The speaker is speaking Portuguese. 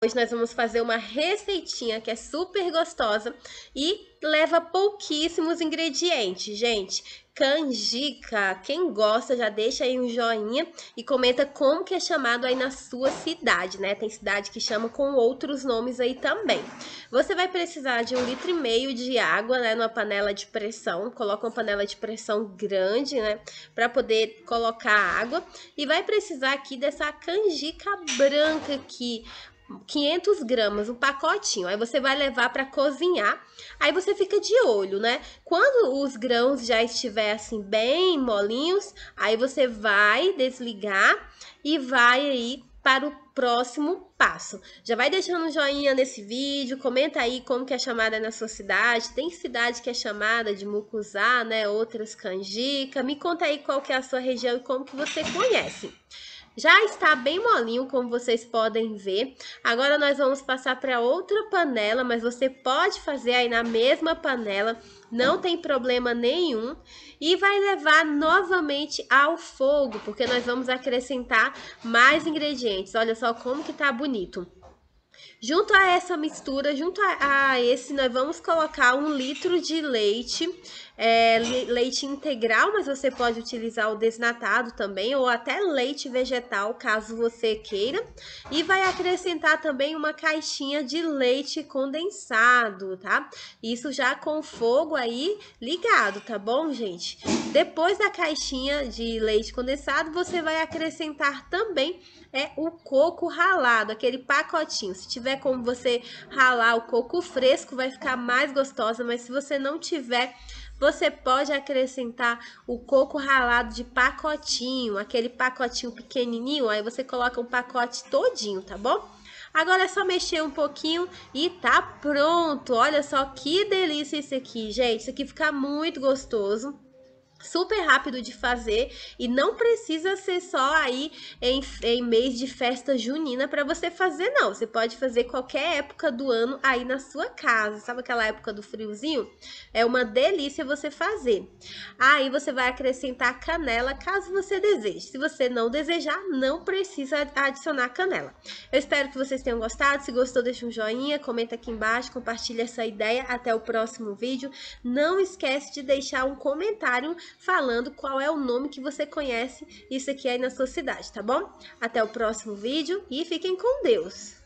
Hoje nós vamos fazer uma receitinha que é super gostosa e leva pouquíssimos ingredientes, gente. Canjica, quem gosta já deixa aí um joinha e comenta como que é chamado aí na sua cidade, né? Tem cidade que chama com outros nomes aí também. Você vai precisar de um litro e meio de água, né? Numa panela de pressão, coloca uma panela de pressão grande, né? Pra poder colocar água. E vai precisar aqui dessa canjica branca aqui, 500 gramas, um pacotinho. Aí você vai levar para cozinhar. Aí você fica de olho, né? Quando os grãos já estiverem assim bem molinhos, aí você vai desligar e vai aí para o próximo passo. Já vai deixando um joinha nesse vídeo, comenta aí como que é chamada na sua cidade. Tem cidade que é chamada de mucuzá, né? Outras canjica. Me conta aí qual que é a sua região e como que você conhece. Já está bem molinho, como vocês podem ver. Agora nós vamos passar para outra panela, mas você pode fazer aí na mesma panela, não tem problema nenhum. E vai levar novamente ao fogo, porque nós vamos acrescentar mais ingredientes. Olha só como que tá bonito. Junto a essa mistura, junto a, a, esse, nós vamos colocar um litro de leite, é, leite integral, mas você pode utilizar o desnatado também, ou até leite vegetal, caso você queira. E vai acrescentar também uma caixinha de leite condensado, tá? Isso já com fogo aí ligado, tá bom, gente? Depois da caixinha de leite condensado, você vai acrescentar também é, o coco ralado, aquele pacotinho. Se se tiver como você ralar o coco fresco, vai ficar mais gostosa, mas se você não tiver, você pode acrescentar o coco ralado de pacotinho, aquele pacotinho pequenininho, aí você coloca um pacote todinho, tá bom? Agora é só mexer um pouquinho e tá pronto. Olha só que delícia isso aqui, gente. Isso aqui fica muito gostoso super rápido de fazer e não precisa ser só aí em, em mês de festa junina para você fazer não, você pode fazer qualquer época do ano aí na sua casa, sabe aquela época do friozinho? É uma delícia você fazer. Aí você vai acrescentar canela caso você deseje. Se você não desejar, não precisa adicionar canela. Eu espero que vocês tenham gostado, se gostou deixa um joinha, comenta aqui embaixo, compartilha essa ideia, até o próximo vídeo. Não esquece de deixar um comentário falando qual é o nome que você conhece isso aqui aí na sua cidade, tá bom? Até o próximo vídeo e fiquem com Deus!